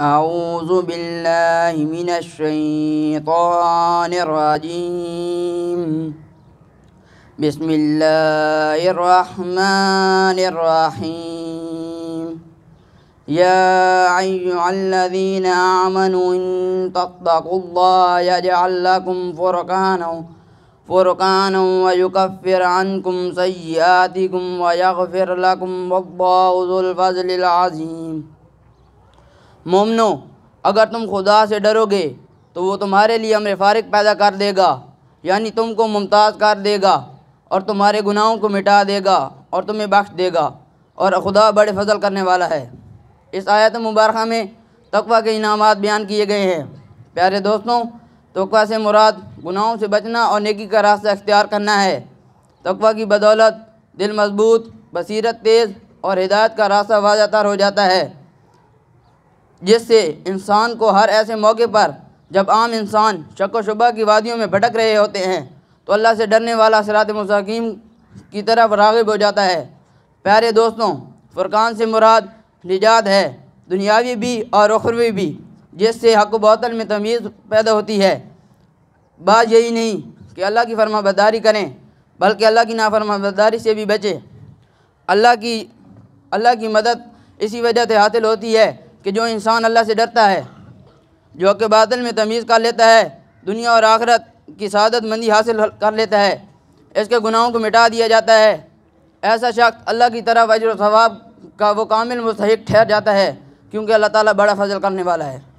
أعوذ بالله من الشيطان الرجيم بسم الله الرحمن الرحيم يا أيها الذين آمنوا إن تتقوا الله يجعل لكم فرقانا فرقانا ويكفر عنكم سيئاتكم ويغفر لكم والله ذو الفضل العظيم مومنو اگر تم خدا سے ڈرو گے تو وہ تمہارے لیے امر فارق پیدا کر دے گا یعنی تم کو ممتاز کر دے گا اور تمہارے گناہوں کو مٹا دے گا اور تمہیں بخش دے گا اور خدا بڑے فضل کرنے والا ہے اس آیت مبارکہ میں تقوی کے انعامات بیان کیے گئے ہیں پیارے دوستوں تقوی سے مراد گناہوں سے بچنا اور نیکی کا راستہ اختیار کرنا ہے تقوی کی بدولت دل مضبوط بصیرت تیز اور ہدایت کا راستہ واضح تار ہو جاتا ہے جس سے انسان کو ہر ایسے موقع پر جب عام انسان شک و شبہ کی وادیوں میں بھٹک رہے ہوتے ہیں تو اللہ سے ڈرنے والا صراط مستقیم کی طرف راغب ہو جاتا ہے پیارے دوستوں فرقان سے مراد نجات ہے دنیاوی بھی اور اخروی بھی جس سے حق و بوتل میں تمیز پیدا ہوتی ہے بات یہی نہیں کہ اللہ کی فرما بداری کریں بلکہ اللہ کی نافرما بداری سے بھی بچے اللہ کی اللہ کی مدد اسی وجہ سے حاصل ہوتی ہے کہ جو انسان اللہ سے ڈرتا ہے جو کہ باطل میں تمیز کر لیتا ہے دنیا اور آخرت کی سعادت مندی حاصل کر لیتا ہے اس کے گناہوں کو مٹا دیا جاتا ہے ایسا شخص اللہ کی اجر عجر ثواب کا وہ کامل مستحق ٹھہر جاتا ہے کیونکہ اللہ تعالیٰ بڑا فضل کرنے والا ہے